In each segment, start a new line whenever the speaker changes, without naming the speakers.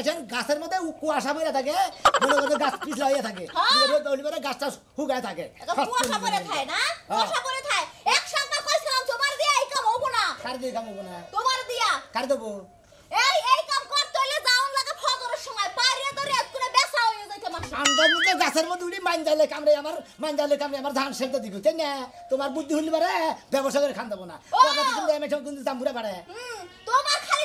মেশান গাছের মধ্যে কুয়াশা বেড়ে থাকে গাছ পিছলা হয়ে থাকে হ্যাঁ। গাছটা শুকায় থাকে হ্যাঁ। তোমার ধান দিব বুদ্ধি হইলে পারে ব্যবসা করে খান দেবো না তোমার খালি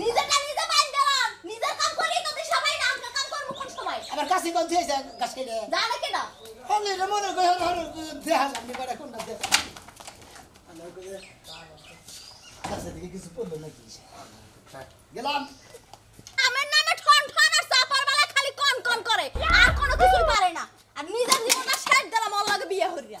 নিজেরটা নিজে বাইন নিজের কাশি বন্ধ হয়েছে গাছ কেটে করে হ্যাঁ, কোন
হ্যাঁ, খালি কন কন করে আর কোনো কিছু পারে না আর নিজের জীবনটা শেষ দিলাম ওর বিয়ে হরিয়া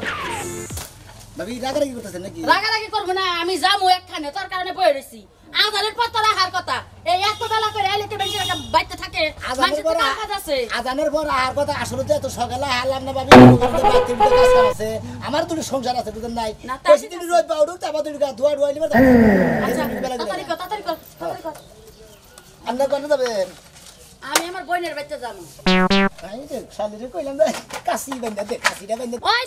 ভাবি রাগারাগি করতেছেন নাকি
রাগারাগি করব না আমি একখানে তোর কারণে বয়ে আজানের পর তোর আহার কথা এই এত বেলা করে তো বেশি বাইতে থাকে আজানের পর আহার কথা আসলে তো এত সকালে হারলাম না ভাবি আছে আমার দুটো সংসার
আছে তোদের নাই বেশি দিন রোজ পাও ঢুক তারপর দুটো ধোয়া ধোয়া নিবার আচ্ছা তাড়াতাড়ি কর তাড়াতাড়ি কর কথা
আমি আমার বোনের বাচ্চা জানো
আমি তো শালিরে কইলাম ভাই কাশি বান্দা দে কাশিটা বান্দা ওই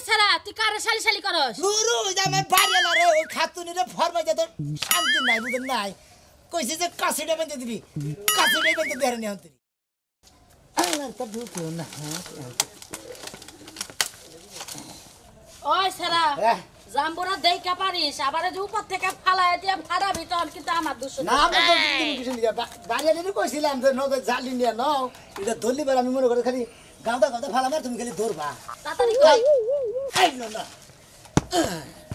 শালি শালি করস
গুরু জামে বাড়ি লা রে ওই খাতুনিরে ফরমা যা তোর শান্তি নাই বুঝেন নাই কইছে যে কাশিটা বান্দা দিবি কাশিটা বান্দা দেরে নি হন্তরি
না জাম্বুরা দেই কা পারিস আবার যে উপর থেকে ফালায় দিয়ে ফাড়াবি তখন কিন্তু আমার দোষ না আমি তো তুমি
কিছু নিয়ে বাড়িয়ে দিলে কইছিলাম যে নদে জালি নিয়ে নাও এটা ধরলি আমি মনে করে খালি গাঁদা গাঁদা ফালাবে তুমি খালি ধরবা
তাড়াতাড়ি কই আই না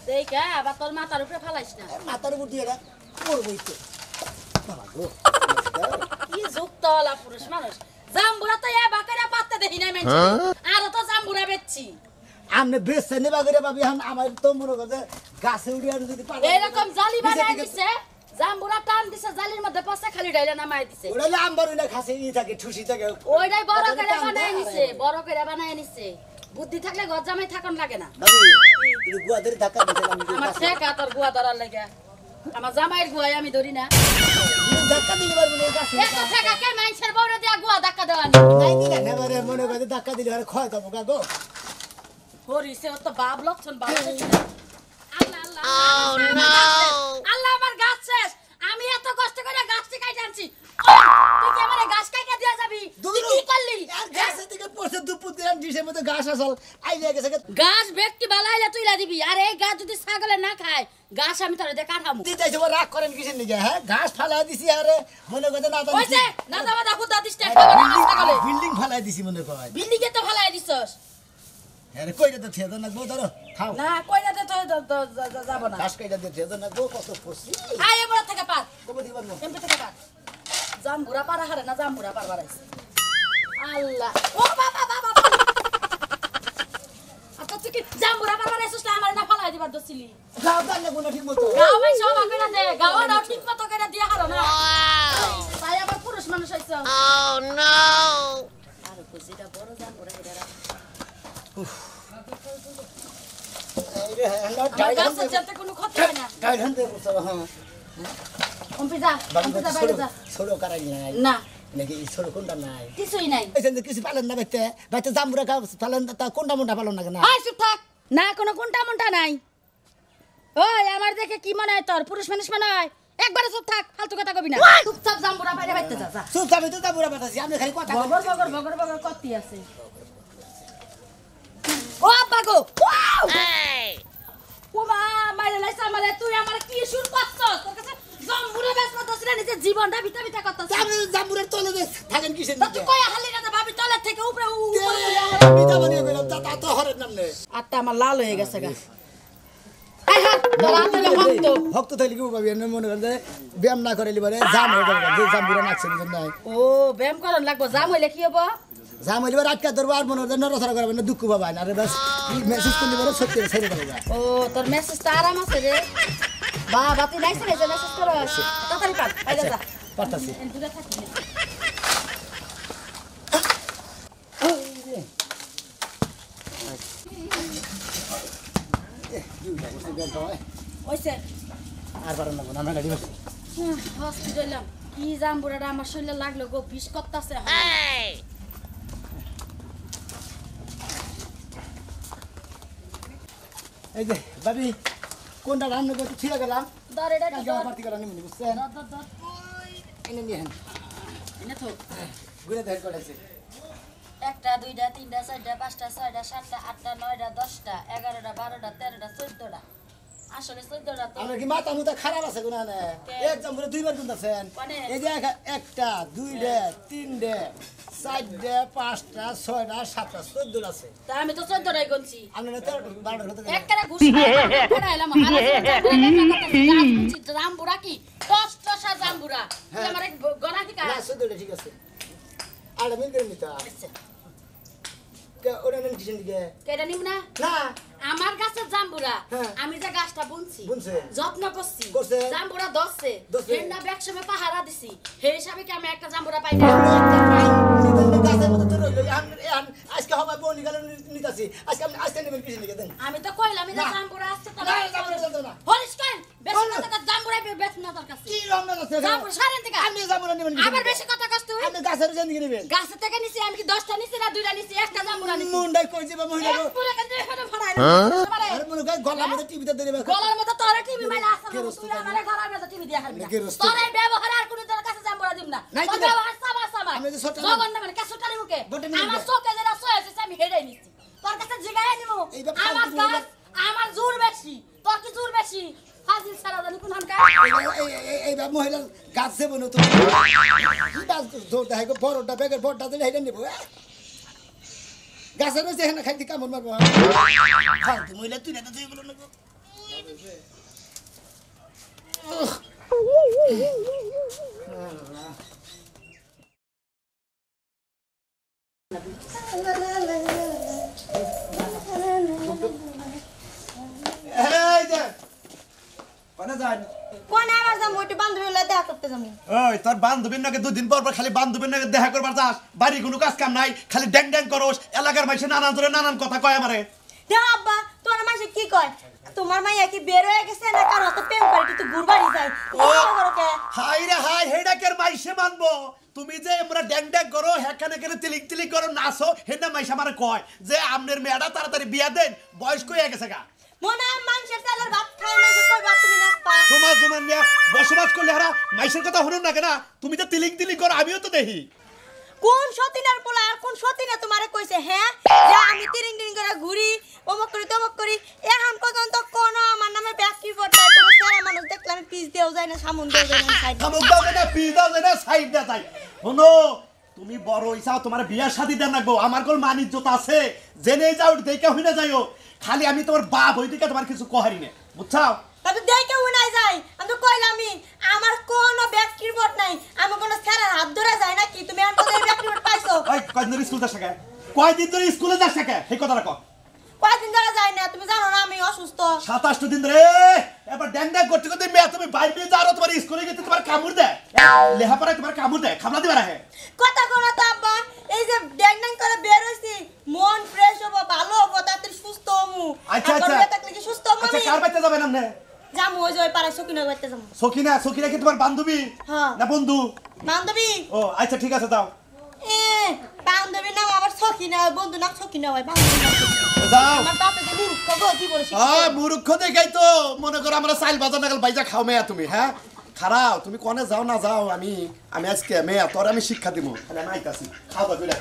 দেই কা আবার তোর মাথার উপরে ফালাইস না মাথার উপর দিয়ে রাখ করবই তো বাবা গো কি যুক্তলা তো এ বাকারা পাত্তা দেখি না হ্যাঁ? মেনছি আর তো জাম্বুরা বেচছি
আপনি বেচে নেবা করে ভাবি এখন আমার তো মনে করছে গাছে উড়ে আর যদি পারে এরকম জালি বানাই দিছে
জাম্বুরা টান দিছে জালির মধ্যে পাশে খালি ডাইলে নামাই দিছে ওড়ালে আম্বার
উড়ে খাসে ই থাকে ঠুসি থাকে
ওইটাই বড় করে বানাই নিছে বড় করে বানাই নিছে বুদ্ধি থাকলে ঘর জামাই থাকন লাগে না
ভাবি গুয়া
ধরে ধাক্কা দিছে আমার ঠেকা তোর গুয়া ধরার লাগা আমার জামাইয়ের গুয়াই আমি ধরি না ধাক্কা দিলে পারবো না গাছে ঠেকা কে মাইছের বউরে দিয়া গুয়া ধাক্কা দেওয়া নাই দিনা নেবারে
মনে করে ধাক্কা দিলে আর খয় খাবো গা
Oh, গাছ ব্যক্তি বালাইলে তুই দিবি আর এই গাছ যদি ছাগলে না খায় গাছ আমি তোরে দেখা রাগ করেন কিসের লিগে হ্যাঁ গাছ ফালাই দিছি আরে মনে করতে না দাও
বিল্ডিং ফালাই দিছি মনে কয়
বিল্ডিং এ তো ফালাই দিছস
আরে কইটা তো থেদন লাগবো ধরো খাও না
কইটা তো যাব না কাশ
কইটা দিয়ে থেদন লাগবো কত খুশি
আয় বড় থেকে পার কবে দিবা না কেমনে থেকে পার জাম বুড়া পার হারে না জাম বুড়া পার বাড়াইছে আল্লাহ ও বাবা বাবা আচ্ছা তুই কি জাম বুড়া পার বাড়াইছিস না আমার না ফলাই দিবার দছিলি গাও গান লাগবো না ঠিক মতো গাও ভাই সব আগে দে গাও না ঠিক মতো কইরা দিয়া হারো না তাই আবার পুরুষ মানুষ হইছো ও oh, নো আর কইছিটা বড় জাম বুড়া হেডা চুপ থাক না কোনো নাই আমার দেখে কি মনে হয় তোর পুরুষ মানুষ মনে হয় একবারে চুপ থাক ফালতু কথা কবি না চুপচাপ জামুরা বাইরে বাইতে যা চুপচাপ জামুরা বাইতে আমি খালি কথা বগর বগর বগর বগর আছে ও আব্বা গো ওমা মাইরে লাইছে আমারে তুই আমার কি সুর করছস তোর কাছে জাম্বুরে বেশ করছস না নিজে জীবনটা ভিটা ভিটা করছস আমি জাম্বুরের তলে বেশ থাকেন কিসের তুই কই হালি না ভাবি তলে থেকে উপরে উপরে আমি যাব নিয়ে গেলাম তা তা তো হরের নাম নে আত্তা আমার লাল হয়ে গেছে গা
ভক্ত থাকলে কি পাবি ব্যায়াম না করে জাম হয়ে গেল
ও ব্যায়াম করন লাগবো জাম হইলে কি হবো ঝাম হইলে
আটকা ধরবো আর মনে নড়াচড়া করবে না দুঃখ পাবা না আরে বাস মেসেজ করলে বলো সত্যি ছেড়ে দেবে ও
তোর মেসেজ তো আরাম আছে রে বা বাতি নাই ছেড়ে যে মেসেজ করো আছে তাড়াতাড়ি পাঠ আইলে আচ্ছা, যা
পাঠাছি আর পারেন না আমরা গাড়ি বসে
হ্যাঁ, হসপিটাল কি যাম বুড়াটা আমার শরীরে লাগলো গো বিষ করতেছে এই যে
বাবি কোনটা রান্না করতে ছিঁড়ে গেলাম কালকে আমার পার্টি করানি মনে বুঝছেন এনে নিয়ে হেন এনে তো ঘুরে দেখেন কটাইছে
একটা দুইটা তিনটা চারটা পাঁচটা ছয়টা সাতটা আটটা নয়টা দশটা এগারোটা বারোটা তেরোটা চোদ্দটা আমরা কি মাথা মুথা
খারাপ আছে কোন একদম করে দুইবার গুনতেছেন মানে? এই যে একটা দুই ডে তিন ডে পাঁচটা
ছয়টা সাতটা চোদ্দ আছে আমি কি হ্যাঁ। ঠিক আছে আচ্ছা। ওটা নিব না আমার গাছের জাম্বুরা হ্যাঁ। আমি যে গাছটা বুনছি যত্ন করছি জাম্বুরা দশছে হেন্না ব্যাগ সময় পাহারা দিছি সেই হিসাবে কি আমি একটা জাম্বুরা পাই আজকে
আজকে আমি আজকে আমি তো কইলাম আমি তো
জাম্বুরা দরকার কি কথা গাছের জেন গিরিবে গাছ থেকে নিছি আমি কি 10 টা নিছি না 2 টা নিছি 1 একটা জামুরা নিছি মুন্ডাই কই যাবে মহিলা গো পুরো কেন এখানে ভরাই হ্যাঁ? আরে মনে কই গলার মধ্যে টিভি টিভিতে দেবে গলার মধ্যে তোর টিভি মাইলা আছে না তুই আমারে গলার মধ্যে টিভি দিয়া হারবি তোর এই ব্যবহার আর কোন তোর কাছে জামুরা দিব না তোর ব্যবহার সাবা সাবা আমি যে ছোট জগন না মানে কে ছোট মুখে আমার চোখে সয় আছে আমি হেডাই নিছি তোর কাছে জিগায় নিমু আমার গাছ আমার জোর বেশি তোর কি জোর বেশি ফাজিল সারা জানি কোন হানকা
এইবা মহিলা গাছ দেব না তো কি বাস জোর দেখাই গো বড়টা বেগের বড়টা দিলে হেডে নেব গাছের রয়েছে হেনা খাইতে কামড় মারবো হ্যাঁ? ফালতু মহিলা তুই না তো তুই বলো না
তোর বান্ধবীর নাকি দুদিন পর পর খালি বান্ধবীর নাকি দেখা করবার যাস বাড়ি কোনো কাজ কাম নাই খালি ড্যাং ড্যাং করস এলাকার মাইসে নানান ধরে নানান কথা কয় আমারে আব্বা মাসে কি কয় তোমার বের হয়ে গেছে না কার প্রেম করে কিন্তু যায় হাই রে হাই হেডাকের মাইসে মানবো তুমি যে আমরা ড্যাং ড্যাং করো হ্যাখানে কেন তিলিক তিলিক করো নাচো হেডা মাইসে আমার কয় যে আমনের মেয়েটা তাড়াতাড়ি বিয়া দেন বয়স কই গেছে গা মনে
ভাত না কই ভাত তুমি না
তোমার তোমার বসবাস করলে হারা মাইসের কথা হলো না কেন তুমি তো তিলিং তিলিং কর আমিও তো দেখি
কোন সতীনার পোলা আর কোন সতীনা তোমারে কইছে হ্যাঁ যে আমি তিলিং তিলিং করে ঘুরি অমক করি তমক করি এখন পর্যন্ত কোন আমার নামে ব্যাকি পড়তে কোনো সারা মানুষ দেখলে আমি পিস দেও যায় না সামুন দেও যায় না সাইড সামুন দাও
না পিস দাও যায় না সাইড না যায় হনো তুমি বড় হইছা তোমার বিয়ার শাদি দেন রাখবো আমার কল মান ইজ্জত আছে জেনে যাও দেখে হই না যাইও খালি আমি তোমার বাপ হই দিকে তোমার কিছু কহারি না
বুঝছাও তবে দেখে উনাই যাই আমি তো কইলামই আমার কোনো ব্যাগ কিরবট নাই আমি কোনো স্যারের হাত ধরে যাই না কি তুমি আমার ব্যাগ কিরবট পাইছো ওই কয়দিন ধরে স্কুল যাস
কয়দিন ধরে স্কুলে যাস না এই কথা রাখো
কয়দিন ধরে যাই না তুমি জানো না আমি অসুস্থ সাতাশটা
দিন ধরে এবার ড্যাং ড্যাং করতে করতে মেয়ে তুমি বাইরে নিয়ে যাও তোমার স্কুলে গেতে তোমার কামড় দেয় লেহাপড়ায় তোমার কামড় দেয় খাবলা দিবার আহে
কথা কোনো তো আব্বা এই যে ড্যাং ড্যাং করে বের হইছি মন ফ্রেশ হবো ভালো হবো তাড়াতাড়ি সুস্থ হমু আচ্ছা আচ্ছা কি সুস্থ হবো আচ্ছা কার বাইতে যাবেন আপনি যাম ওই যে ওই পাড়ায় সকিনা
করতে কি তোমার বান্ধবী হ্যাঁ না বন্ধু বান্ধবী ও আচ্ছা ঠিক আছে দাও
এ বান্ধবী নাম আমার সকিনা বন্ধু নাম সকিনা হয় বান্ধবী যাও আমার বাপে যে মূর্খ কি হ্যাঁ
মূর্খ দেখাই তো মনে করো আমরা সাইল বাজার নাগাল বাইজা খাও মেয়া তুমি হ্যাঁ খারাও তুমি কনে যাও না যাও আমি আমি আজকে মেয়া তোর আমি শিক্ষা দিব আমি আইতাছি খাওয়া দাওয়া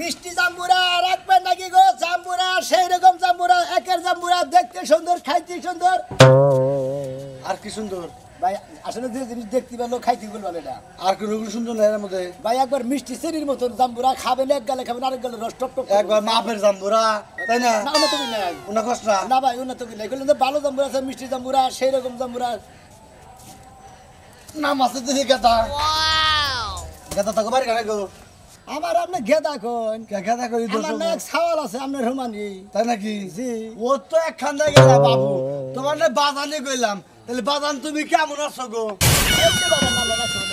মিষ্টি জাম্বুরা রাখবেন নাকি গো জাম্বুরা সেই রকম জাম্বুরা একের জাম্বুরা দেখতে সুন্দর খাইতে সুন্দর আর কি সুন্দর ভাই আসলে যে জিনিস দেখতে পেলো খাইতে গেল এটা আর কোনো সুন্দর নাই এর মধ্যে ভাই একবার মিষ্টি শ্রেণীর মতন জাম্বুরা খাবেন এক গালে খাবেন আরেক গালে রস টপ টপ একবার মাপের জাম্বুরা তাই না না উন্নত কি কষ্ট না ভাই উন্নত কি নাই এগুলো ভালো জাম্বুরা আছে মিষ্টি জাম্বুরা সেই রকম জাম্বুরা নাম আছে তো গাদা গাদা তো বাড়ি গো আমার আপনি গেদা কোন গেদা করি আমার না সাওয়াল আছে আপনার রোমানি তাই নাকি জি ও তো এক খান্দা গেলা বাবু তোমার না বাজানে গেলাম তাহলে বাজান তুমি কেমন আছো গো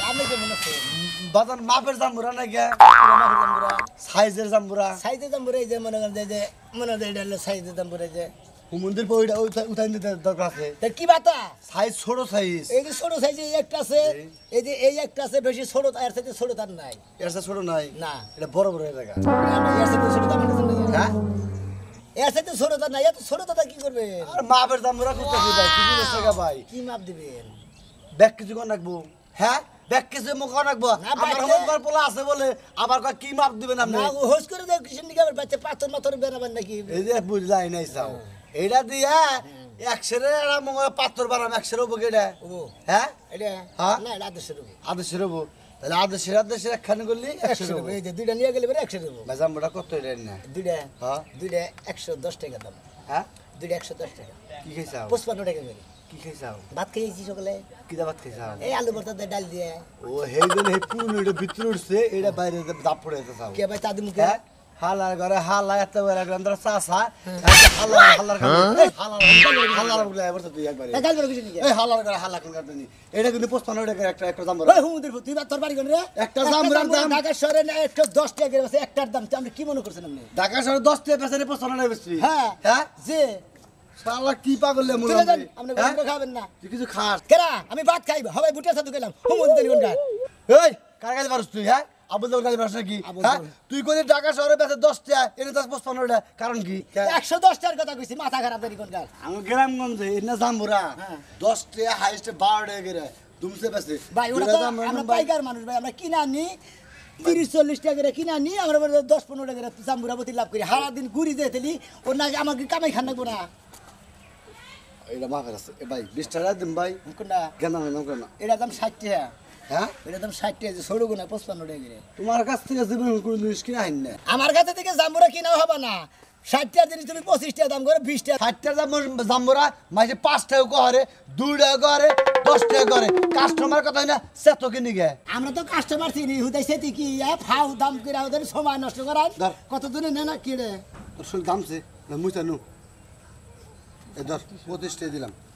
আপনি কেমন আছো বাজান মাপের জাম্বুরা না গে সাইজের জাম্বুরা সাইজের জাম্বুরা এই যে মনে করেন যে মনে করেন সাইজের জাম্বুরা যে হুমুন্দের বইটা উঠাই দিতে দরকার আছে তা কি বাতা সাইজ ছোট সাইজ এই যে ছোট সাইজ এই একটা আছে এই যে এই একটা আছে বেশি ছোট আর ছোট তার নাই এর ছোট নাই না এটা বড় বড় জায়গা এর ছোট তার মানে হ্যাঁ এর ছোট তার নাই এত ছোট কি করবে আর মাপের দাম ভাই কি টাকা ভাই কি মাপ দিবেন ব্যাগ কিছু কোন রাখবো হ্যাঁ ব্যাগ কিছু মুখ রাখবো আমার পোলা আছে বলে আবার কি মাপ দিবেন আপনি হোস করে কিছু নিকে বাচ্চা পাথর মাথর বেরাবেন নাকি এই যে বুঝলাই নাই চাও হ্যাঁ। এটা দিয়া একশোরে পাথর বানাম একশোর হবো এটা হ্যাঁ এটা হ্যাঁ না এটা করলি একশো দুইটা নিয়ে গেলে একশো কত এটা না হ্যাঁ দুইটা একশো দশ হ্যাঁ? কি খাইছাও পঁচপান্ন টাকা করে কি খাইছাও ভাত খাইছি সকালে কিটা ভাত খাইছাও এই আলু ভর্তা ডাল দিয়ে ও হে পুরনো এটা ভিতরে উঠছে এটা বাইরে দাপ পড়ে যেতে কে ভাই তাদের মুখে হ্যাঁ? হালার ঘরে হালা এত বড় চাষা হ্যাঁ।
হালার হালার হ্যাঁ? হালার হালার তুই একবার
গাল হালার ঘরে হালা কোন এটা কিন্তু পোস্ট একটা একটা দাম তুই তোর বাড়ি একটা দাম দাম ঢাকা শহরে না টাকা একটার দাম কি মনে করছেন আপনি ঢাকা শহরে 10 টাকা পেছনে হ্যাঁ হ্যাঁ যে কি মনে আপনি হ্যাঁ? খাবেন না কিছু খাস আমি ভাত খাইব হবে বুটের সাথে গেলাম হুম কার কাছে পারছ তুই হ্যাঁ আবুল দাবুল কাজী ব্যবসা কি হ্যাঁ? তুই কোন ঢাকা শহরে বেঁচে দশটা এটা দশ পঁচপান্নটা কারণ কি একশো দশটার কথা কইছি মাথা খারাপ দেরি কোন আমার গ্রামগঞ্জে এটা জাম্বুরা দশটা হাইস্টে বারোটা গেলে দুমসে বেঁচে ভাই ওরা তো আমরা পাইকার মানুষ ভাই আমরা কিনা নি তিরিশ চল্লিশ টাকা করে কিনা নিয়ে আমরা দশ পনেরো টাকা করে জাম্বুরা প্রতি লাভ করি হারা দিন ঘুরি দিয়ে ওর না আমাকে কামাই খান লাগবো না এটা মাফের আছে ভাই বিশ টাকা দিন ভাই কেন কেন এটা দাম ষাট টাকা হ্যাঁ এটা দাম ষাট কাছ থেকে জীবন কোনো জিনিস কিনা আইন না কাছে থেকে জাম্বুরা কিনা হবে না ষাট জিনিস তুমি পঁচিশ দাম করে বিশ টাকা ষাট টাকা দাম জাম্বুরা মাঝে পাঁচ টাকা করে দুই কথা আমরা তো কাস্টমার চিনি হুদাই কি ফাউ দাম কিনা ওদের নষ্ট করা কত দিনে না না কিনে দামছে মুচানু এ দশ দিলাম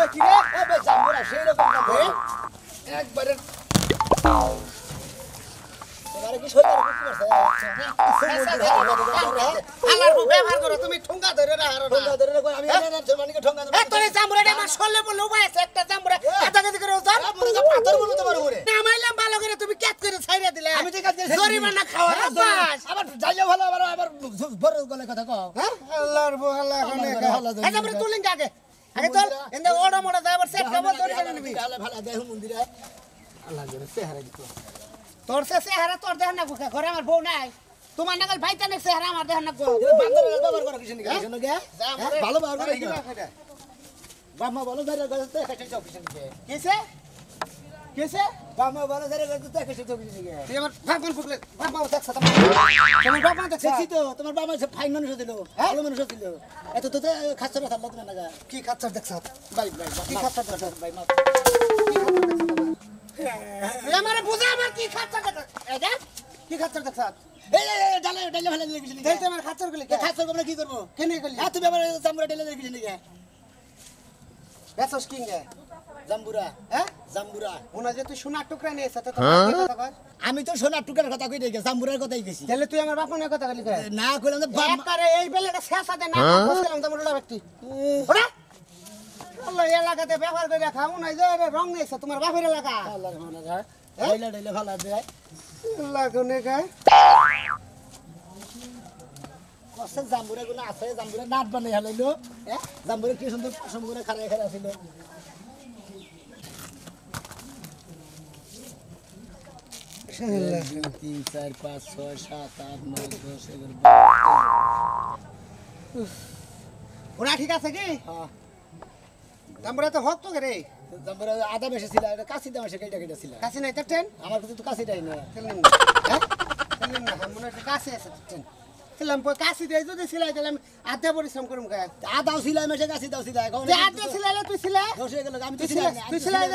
একবারে তুমি ঠোঙ্গা ধরে রাখো ঠোঙ্গা ধরে রাখো আমি হ্যাঁ? জানি ঠোঙ্গা ধরে তোর জামুরাটা আমার সরলে বলে উপায় আছে একটা জামুরা এটা কেটে করে যাও পাথর বলো তোমার উপরে নামাইলাম ভালো করে তুমি ক্যাচ করে ছাইরা দিলে আমি ঠিক আছে জরিমানা খাওয়া হ্যাঁ, যাইও ভালো আবার আবার বড় গলে কথা কও হ্যাঁ আল্লাহর বহালা এখন আল্লাহ তারপরে তুলিং আগে আরে চল এন্ড ওড়া মোড়া যাবার সেট কাম তোর জানি নিবি তাহলে ভালো দেহ মন্দিরে আল্লাহ জোরে চেহারা দিতো তোর সে চেহারা তোর দেহ না গুকা ঘরে আমার বউ নাই তোমার নাগাল ভাইতা নেই চেহারা আমার দেহ না গুকা বান্দর ব্যবহার করা কিছু নাকি শুনো হ্যাঁ? গে হ্যাঁ? ভালো ব্যবহার করে বাম্মা বলো ধরে গেছে কেসে কেসে বাবা বলে ধরে গেছে দেখে সে তুমি তো দেখছি বাবা ফাইন মানুষ দিল হ্যাঁ? ভালো মানুষ দিল এত তো কথা কি খাচ্ছর দেখছ ভাই ভাই কি খাচ্ছর দেখছ ভাই কি খাচ্ছর কি খাচ্ছর দেখছ এই ডালে ডালে ভালো লেগে গেছিলি দেখতে আমার খাচ্ছর গুলি খাচ্ছর কি করব কেন করলি তুমি আমার চামড়া ডালে লেগে গেছিলি জাম্বুরা হ্যাঁ জাম্বুরা ওনা যে হ্যাঁ? কথা কই দেখে কথা কইলি এই বেলাটা শেষ আছে না কইলাম তো হ্যাঁ? মোটা ব্যক্তি ওরা আল্লাহ এলাকাতে ব্যবহার হ্যাঁ। কোনে আছে জাম্বুরা নাট বানাই হলাইলো হ্যাঁ জাম্বুরা কি সুন্দর পশম করে খাড়ায় খাড়া ছিল তিন ঠিক আছে কি তারপরে হ্যাঁ। তো হক তো রে তারপরে আদা মেশে ছিল নাই তো আছে ট্রেন ছিলাম কাশি দিয়ে যদি সিলাই দিলাম আধা পরিশ্রম করুম আদাও সিলাই মেশে কাশি দাও সিলাই আধা সিলাইলে তুই সিলাই আমি তুই সিলাই তুই সিলাই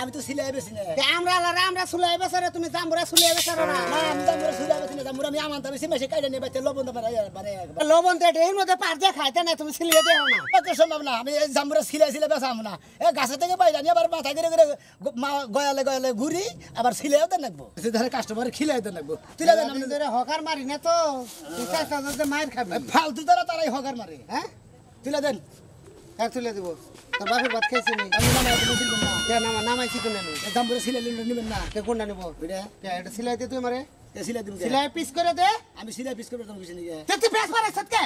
আমি তো সিলাই বেশি না আমরা আলারা আমরা সুলাই বেসার তুমি জামুরা সুলাই বেসার না হ্যাঁ। আমি জামুরা সুলাই বেশি না জামুরা আমি আমার বেশি মেশে কাইটা নিয়ে বাচ্চা লবণ দেবার মানে লবণ তো এর মধ্যে পার দিয়ে খাইতে না তুমি সিলিয়ে দেও না ওকে সম্ভব না আমি জামুরা সিলাই সিলাই বেসাম না এ গাছে থেকে বাইরে নিয়ে আবার মাথা করে করে গয়ালে গয়ালে ঘুরি আবার সিলাইও দেন লাগবো সে ধরে কাস্টমার খিলাই দেন লাগবো তুই দেন আমি ধরে হকার মারি না তো মায়ের খাবে ফালতু তারা তারাই হকার মারি হ্যাঁ তুলে দেন হ্যাঁ তুলে দেবো তোর বাপের ভাত খাইছি নি আমি নামাই দিল না কে নামা নামাই চিকন আমি দাম বলে সিলাই লিলো নিবেন না কে কোনটা নিব এটা কে এটা সিলাই দে তুই মারে কে সিলাই দিম সিলাই পিস করে দে আমি সিলাই পিস করে দাম কিছু নি কে তুই প্রেস মারে সতকে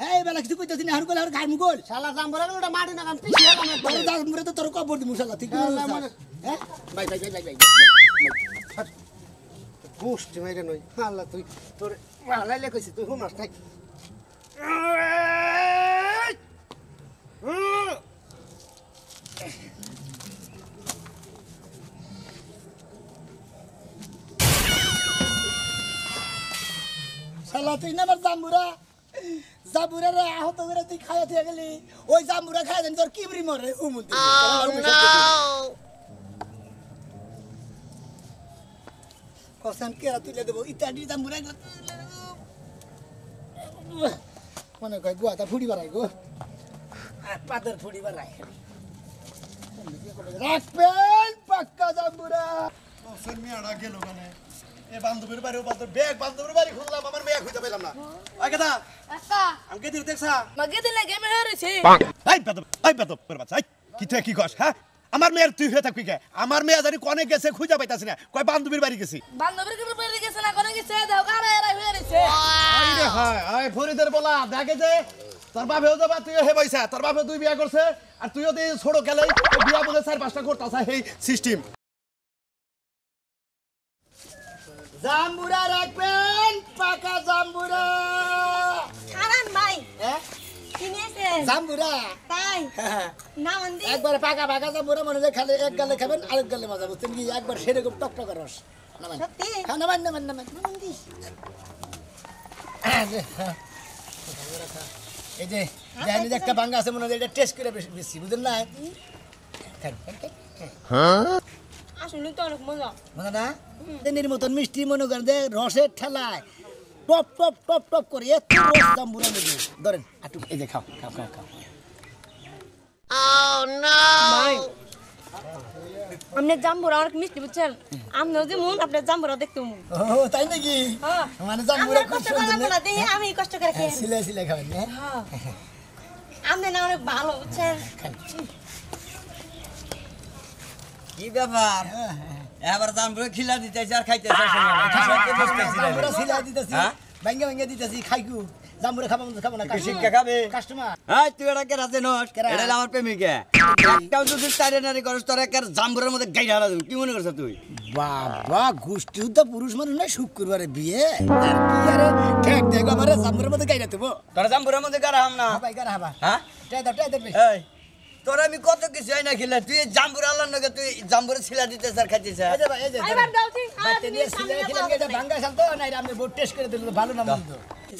হ্যাঁ এই বেলা কিছু কইতাছিস না হরগোল আর গাড়ি মুগোল শালা দাম হ্যাঁ, হ্যাঁ? তোর দাম শালা তুই না আমার জাম্বুরা জাম্বুরা রে আহত করে তুই খাইয়া দিয়ে গেলি ওই জাম্বুরা খাই দেন তোর কিবরি মরে oh, কসান কেরা তুলে দেবো ইত্যাদি জাম্বুরা মনে কয় গুয়াটা ফুড়ি বাড়াই গো মানে। আমার
আচ্ছা। কি হ্যাঁ? মেয়ের তুই হয়ে থাকবি কে আমার মেয়ে জানি কনে গেছে খুঁজে পাইতাছি না কয় বান্ধবীর বাড়ি গেছি
বান্ধবীর বাড়ি গেছে না কনে গেছে
বলা দেখে যে তার বাপে তো বা হে বৈসা তার বাপে তুই বিয়া করছে আর তুইও দিয়ে ছোড়ো খেলে বিয়া বলে চার পাঁচটা আসা সেই সিস্টেম
জাম্বুরা রাখবেন পাকা জাম্বুরা ভাই জাম্বুরা তাই না একবার পাকা পাকা জাম্বুরা মনে হয় খালি এক গালে খাবেন আরেক গালে মজা বুঝছেন কি একবার সেরকম টকটকা রস না না না না এই যে জানি একটা ভাঙ্গা আছে মনে হয় এটা টেস্ট করে বেশি বুঝলেন না আসলে তো অনেক মজা মজা না দিনের মতন মিষ্টি মনে করেন যে রসের ঠেলায় টপ টপ টপ টপ করে এত রস দাম বুড়া নেবে ধরেন আটু এই যে খাও খাও খাও খাও
Oh no! আপনি জাম্বুরা অনেক মিষ্টি বুঝছেন আপনার যে মন আপনার জাম্বুরা দেখতে মন
ও তাই নাকি হ্যাঁ মানে জাম্বুরা খুব সুন্দর দেই আমি কষ্ট করে খাই ছিলে ছিলে খাবেন না
আমনে না অনেক ভালো বুঝছেন
কি ব্যাপার এবার জাম্বুরা খিলা দিতেছি আর খাইতেছি জাম্বুরা খিলা দিতেছি ব্যাঙ্গে ব্যাঙ্গে দিতেছি খাইকু জামুরে খাবো খাবো না শিক্ষা খাবে কাস্টমার হ্যাঁ তুই এটা কেরা চেনস এটা আমার প্রেমিকা একটাও যদি তারে নারী করস তোর একার জামুরের মধ্যে গাই ঢালা কি মনে করছ তুই বাবা গোষ্ঠী তো পুরুষ মানুষ না শুক্রবারে বিয়ে আর কি আরে ঠেক দেখ আমার জামুরের মধ্যে গাই রাখবো তোর জামুরের মধ্যে গারা হাম না ভাই গারা হাবা হ্যাঁ টাই দাও টাই দাও তোর আমি কত কিছু হয় না খেলা তুই জাম্বুর আল্লাহ নাকি তুই জাম্বুর ছিলা দিতে স্যার খাইছিস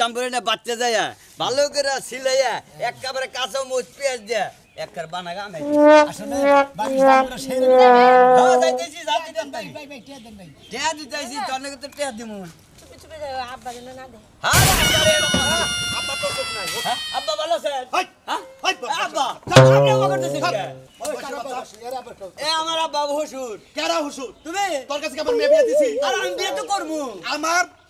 জাম্বুরে না বাচ্চা যায় ভালো করে সিলাইয়া একেবারে কাঁচা মুচ পেঁয়াজ দিয়া একবার বানা গান আসলে বাকি জাম্বুরা সেই হ্যাঁ যাইতেছি যাইতে দেন ভাই ভাই ভাই টিয়া
আব্বা ভালো স্যার আমার আব্বা হুসুর কেরা হুসুর তুমি তোর কাছে আমার বিয়ে তো করবো আমার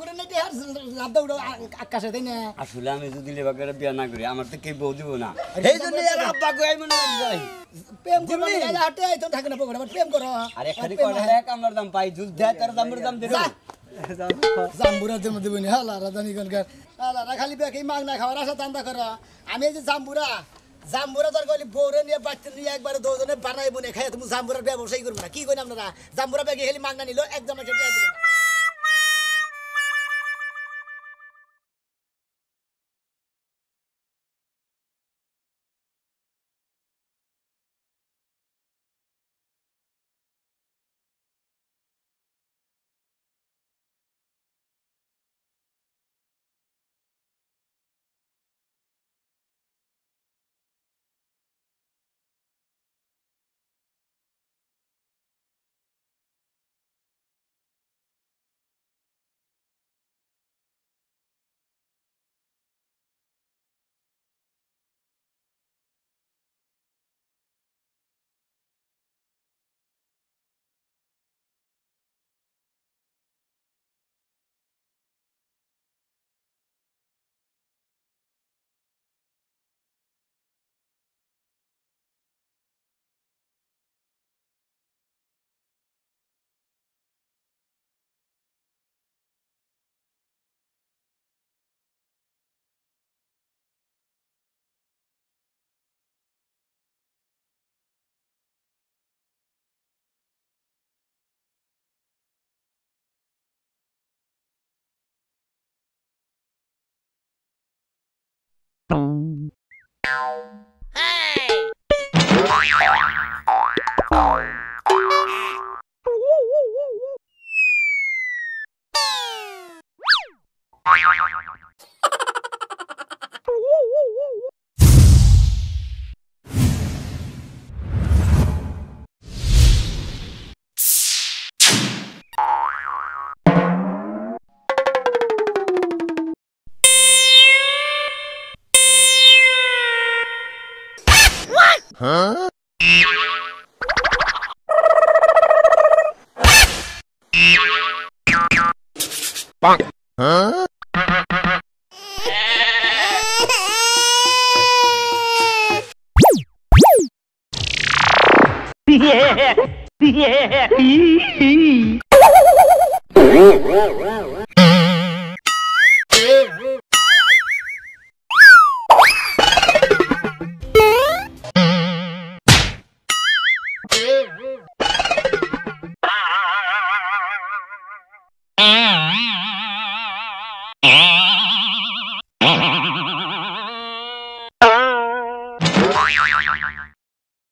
করে না আর আমি করো আমি জাম্বুরা জাম্বুরা দরকার হলে বৌরে নিয়ে বাচ্চা নিয়ে একবার দুজনে বানাই বনে খাই তুমি জাম্বুরার ব্যবসায়ী করবে না কি করেন আপনারা জাম্বুরা ব্যাগে খালি মাগনা নিল একদম
Hey! Huh? Bonk. Huh?